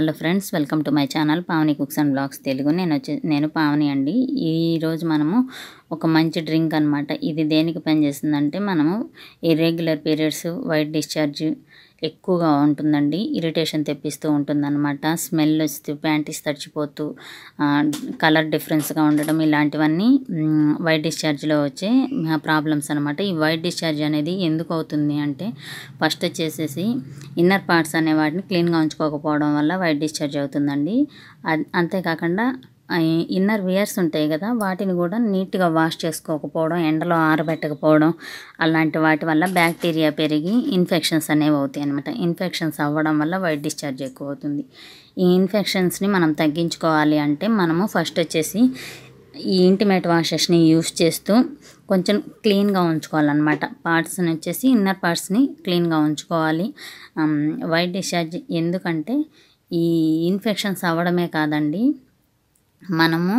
hello friends welcome to my channel Pavani cooks and blogs Telugu నేను వచ్చి నేను పావని అండి ఈరోజు మనము ఒక మంచి డ్రింక్ అనమాట ఇది దేనికి పనిచేస్తుందంటే మనము ఇర్రెగ్యులర్ పీరియడ్స్ వైట్ డిశ్చార్జ్ ఎక్కువగా ఉంటుందండి ఇరిటేషన్ తెప్పిస్తూ ఉంటుందన్నమాట స్మెల్ వస్తూ ప్యాంటీస్ తడిచిపోతూ కలర్ డిఫరెన్స్గా ఉండడం ఇలాంటివన్నీ వైట్ డిశ్చార్జ్లో వచ్చే ప్రాబ్లమ్స్ అనమాట ఈ వైట్ డిశ్చార్జ్ అనేది ఎందుకు అవుతుంది అంటే ఫస్ట్ వచ్చేసేసి ఇన్నర్ పార్ట్స్ అనే వాటిని క్లీన్గా ఉంచుకోకపోవడం వల్ల వైట్ డిశ్చార్జ్ అవుతుందండి అంతేకాకుండా ఇన్నర్ వియర్స్ ఉంటాయి కదా వాటిని కూడా నీట్గా వాష్ చేసుకోకపోవడం ఎండలో ఆరబెట్టకపోవడం అలాంటి వాటి వల్ల బ్యాక్టీరియా పెరిగి ఇన్ఫెక్షన్స్ అనేవి అవుతాయి అనమాట ఇన్ఫెక్షన్స్ అవ్వడం వల్ల వైట్ డిశ్చార్జ్ ఎక్కువ అవుతుంది ఈ ఇన్ఫెక్షన్స్ని మనం తగ్గించుకోవాలి అంటే మనము ఫస్ట్ వచ్చేసి ఈ ఇంటిమేట్ వాషెస్ని యూస్ చేస్తూ కొంచెం క్లీన్గా ఉంచుకోవాలన్నమాట పార్ట్స్ని వచ్చేసి ఇన్నర్ పార్ట్స్ని క్లీన్గా ఉంచుకోవాలి వైట్ డిశ్చార్జ్ ఎందుకంటే ఈ ఇన్ఫెక్షన్స్ అవ్వడమే కాదండి మనము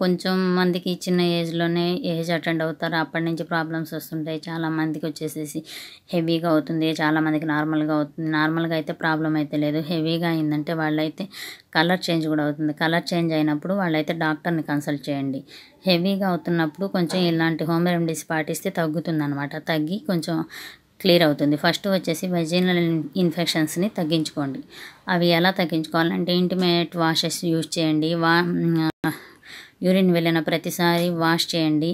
కొంచెం మందికి చిన్న ఏజ్లోనే ఏజ్ అటెండ్ అవుతారు అప్పటి నుంచి ప్రాబ్లమ్స్ వస్తుంటాయి చాలామందికి వచ్చేసేసి హెవీగా అవుతుంది చాలామందికి నార్మల్గా అవుతుంది నార్మల్గా అయితే ప్రాబ్లం అయితే లేదు హెవీగా అయిందంటే వాళ్ళైతే కలర్ చేంజ్ కూడా అవుతుంది కలర్ చేంజ్ అయినప్పుడు వాళ్ళైతే డాక్టర్ని కన్సల్ట్ చేయండి హెవీగా అవుతున్నప్పుడు కొంచెం ఇలాంటి హోమ్ రెమెడీస్ పాటిస్తే తగ్గుతుంది అనమాట తగ్గి కొంచెం క్లియర్ అవుతుంది ఫస్ట్ వచ్చేసి వెజినల్ ఇన్ఫెక్షన్స్ని తగ్గించుకోండి అవి ఎలా తగ్గించుకోవాలంటే ఇంటిమేట్ వాషెస్ యూజ్ చేయండి వా యూరిన్ వెళ్ళిన ప్రతిసారి వాష్ చేయండి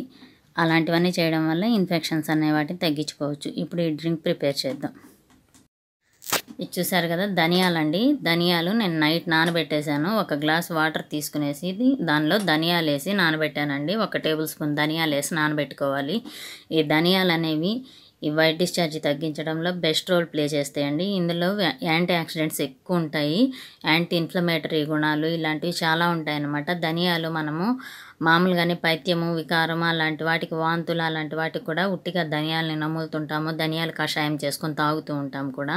అలాంటివన్నీ చేయడం వల్ల ఇన్ఫెక్షన్స్ అనే వాటిని తగ్గించుకోవచ్చు ఇప్పుడు ఈ డ్రింక్ ప్రిపేర్ చేద్దాం ఇది చూసారు కదా ధనియాలండి ధనియాలు నేను నైట్ నానబెట్టేశాను ఒక గ్లాస్ వాటర్ తీసుకునేసి దానిలో ధనియాలు వేసి నానబెట్టానండి ఒక టేబుల్ స్పూన్ ధనియాలు వేసి నానబెట్టుకోవాలి ఈ ధనియాలు అనేవి ఈ వైట్ డిశ్చార్జ్ తగ్గించడంలో బెస్ట్ రోల్ ప్లే చేస్తాయండి ఇందులో యాంటీ ఆక్సిడెంట్స్ ఎక్కువ ఉంటాయి యాంటీ ఇన్ఫ్లమేటరీ గుణాలు ఇలాంటివి చాలా ఉంటాయన్నమాట ధనియాలు మనము మామూలుగానే పైత్యము వికారము అలాంటి వాటికి వాంతులు అలాంటి వాటికి కూడా ఉట్టిగా ధనియాలని నమ్ముతుంటాము ధనియాలు కషాయం చేసుకొని తాగుతూ ఉంటాము కూడా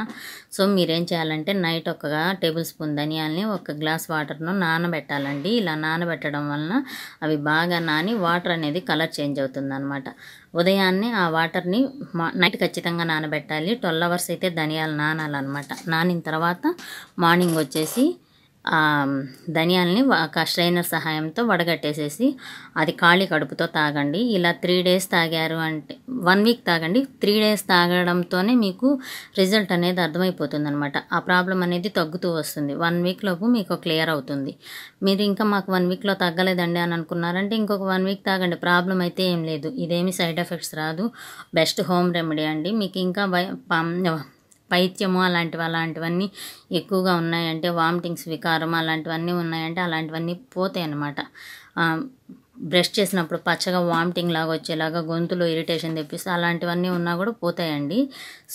సో మీరేం చేయాలంటే నైట్ ఒక టేబుల్ స్పూన్ ధనియాలని ఒక గ్లాస్ వాటర్ను నానబెట్టాలండి ఇలా నానబెట్టడం వలన అవి బాగా నాని వాటర్ అనేది కలర్ చేంజ్ అవుతుంది అనమాట ఉదయాన్నే ఆ వాటర్ని నైట్ ఖచ్చితంగా నానబెట్టాలి ట్వెల్వ్ అవర్స్ అయితే ధనియాలు నానాలన్నమాట నానిన తర్వాత మార్నింగ్ వచ్చేసి ధనియాలని ఒక స్ట్రైనర్ సహాయంతో వడగట్టేసేసి అది ఖాళీ కడుపుతో తాగండి ఇలా త్రీ డేస్ తాగారు అంటే వన్ వీక్ తాగండి త్రీ డేస్ తాగడంతోనే మీకు రిజల్ట్ అనేది అర్థమైపోతుంది అనమాట ఆ ప్రాబ్లం అనేది తగ్గుతూ వస్తుంది వన్ వీక్ లోపు మీకు క్లియర్ అవుతుంది మీరు ఇంకా మాకు వన్ వీక్లో తగ్గలేదండి అని అనుకున్నారంటే ఇంకొక వన్ వీక్ తాగండి ప్రాబ్లం అయితే ఏం లేదు ఇదేమి సైడ్ ఎఫెక్ట్స్ రాదు బెస్ట్ హోమ్ రెమెడీ అండి మీకు ఇంకా పైత్యము అలాంటివి అలాంటివన్నీ ఎక్కువగా ఉన్నాయంటే వామిటింగ్స్ వికారం అలాంటివన్నీ ఉన్నాయంటే అలాంటివన్నీ పోతాయి అన్నమాట బ్రష్ చేసినప్పుడు పచ్చగా వామిటింగ్ లాగా వచ్చేలాగా గొంతులో ఇరిటేషన్ తెప్పిస్తే అలాంటివన్నీ ఉన్నా కూడా పోతాయండి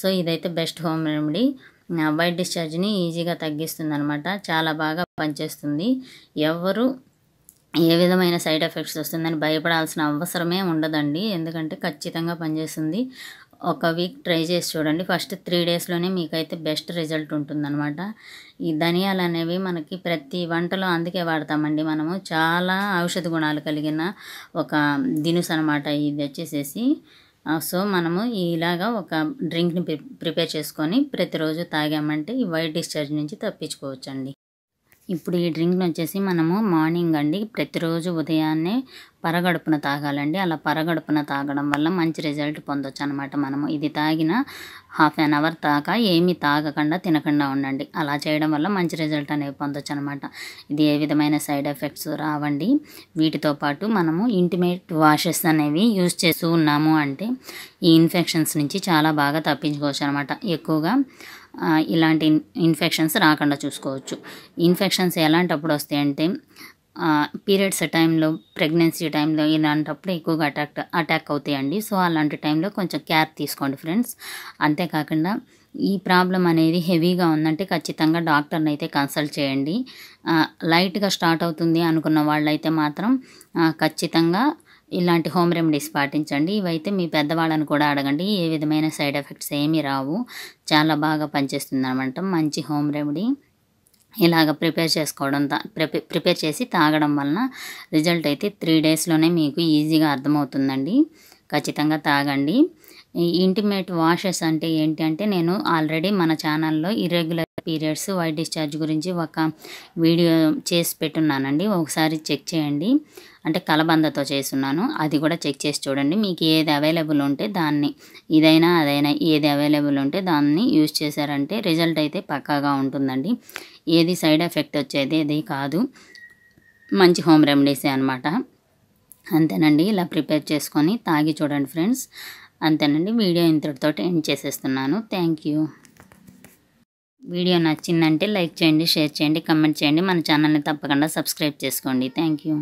సో ఇదైతే బెస్ట్ హోమ్ రెమెడీ వైట్ డిశ్చార్జ్ని ఈజీగా తగ్గిస్తుంది అనమాట చాలా బాగా పనిచేస్తుంది ఎవరు ఏ విధమైన సైడ్ ఎఫెక్ట్స్ వస్తుందని భయపడాల్సిన అవసరమే ఉండదండి ఎందుకంటే ఖచ్చితంగా పనిచేస్తుంది ఒక వీక్ ట్రై చేసి చూడండి ఫస్ట్ త్రీ డేస్లోనే మీకైతే బెస్ట్ రిజల్ట్ ఉంటుందన్నమాట ఈ ధనియాలు అనేవి మనకి ప్రతి వంటలో అందుకే వాడతామండి మనము చాలా ఔషధ గుణాలు కలిగిన ఒక దినుసు అనమాట ఇది వచ్చేసేసి సో మనము ఇలాగా ఒక డ్రింక్ని ప్రిపేర్ చేసుకొని ప్రతిరోజు తాగామంటే ఈ వైట్ డిశ్చార్జ్ నుంచి తప్పించుకోవచ్చండి ఇప్పుడు ఈ డ్రింక్ని వచ్చేసి మనము మార్నింగ్ అండి ప్రతిరోజు ఉదయాన్నే పరగడుపున తాగాలండి అలా పరగడుపున తాగడం వల్ల మంచి రిజల్ట్ పొందొచ్చు అనమాట మనము ఇది తాగిన హాఫ్ అన్ అవర్ తాక ఏమీ తాగకుండా తినకుండా ఉండండి అలా చేయడం వల్ల మంచి రిజల్ట్ అనేవి పొందొచ్చు అనమాట ఇది ఏ విధమైన సైడ్ ఎఫెక్ట్స్ రావండి వీటితో పాటు మనము ఇంటిమేట్ వాషెస్ అనేవి యూజ్ చేస్తూ ఉన్నాము అంటే ఈ ఇన్ఫెక్షన్స్ నుంచి చాలా బాగా తప్పించుకోవచ్చు అనమాట ఎక్కువగా ఇలాంటి ఇన్ఫెక్షన్స్ రాకుండా చూసుకోవచ్చు ఇన్ఫెక్షన్స్ ఎలాంటప్పుడు వస్తాయంటే పీరియడ్స్ టైంలో ప్రెగ్నెన్సీ టైంలో ఇలాంటప్పుడు ఎక్కువగా అటాక్ అటాక్ అవుతాయండి సో అలాంటి టైంలో కొంచెం కేర్ తీసుకోండి ఫ్రెండ్స్ అంతేకాకుండా ఈ ప్రాబ్లం అనేది హెవీగా ఉందంటే ఖచ్చితంగా డాక్టర్ని అయితే కన్సల్ట్ చేయండి లైట్గా స్టార్ట్ అవుతుంది అనుకున్న వాళ్ళైతే మాత్రం ఖచ్చితంగా ఇలాంటి హోమ్ రెమెడీస్ పాటించండి ఇవైతే మీ పెద్దవాళ్ళని కూడా అడగండి ఏ విధమైన సైడ్ ఎఫెక్ట్స్ ఏమీ రావు చాలా బాగా పనిచేస్తుంది అనమాట మంచి హోమ్ రెమెడీ ఇలాగ ప్రిపేర్ చేసుకోవడం ప్రిపేర్ చేసి తాగడం వలన రిజల్ట్ అయితే త్రీ డేస్లోనే మీకు ఈజీగా అర్థమవుతుందండి ఖచ్చితంగా తాగండి ఇంటిమేట్ వాషెస్ అంటే ఏంటి అంటే నేను ఆల్రెడీ మన ఛానల్లో ఇర్రెగ్యులర్ పీరియడ్స్ వైట్ డిశ్చార్జ్ గురించి ఒక వీడియో చేసి పెట్టున్నానండి ఒకసారి చెక్ చేయండి అంటే కలబందతో చేస్తున్నాను అది కూడా చెక్ చేసి చూడండి మీకు ఏది అవైలబుల్ ఉంటే దాన్ని ఇదైనా అదైనా ఏది అవైలబుల్ ఉంటే దాన్ని యూజ్ చేశారంటే రిజల్ట్ అయితే పక్కాగా ఉంటుందండి ఏది సైడ్ ఎఫెక్ట్ వచ్చేది అది కాదు మంచి హోమ్ రెమెడీసే అనమాట అంతేనండి ఇలా ప్రిపేర్ చేసుకొని తాగి చూడండి ఫ్రెండ్స్ అంతేనండి వీడియో ఇంతటితో ఎండ్ చేసేస్తున్నాను థ్యాంక్ యూ వీడియో నచ్చిందంటే లైక్ చేయండి షేర్ చేయండి కమెంట్ చేయండి మన ఛానల్ని తప్పకుండా సబ్స్క్రైబ్ చేసుకోండి థ్యాంక్ యూ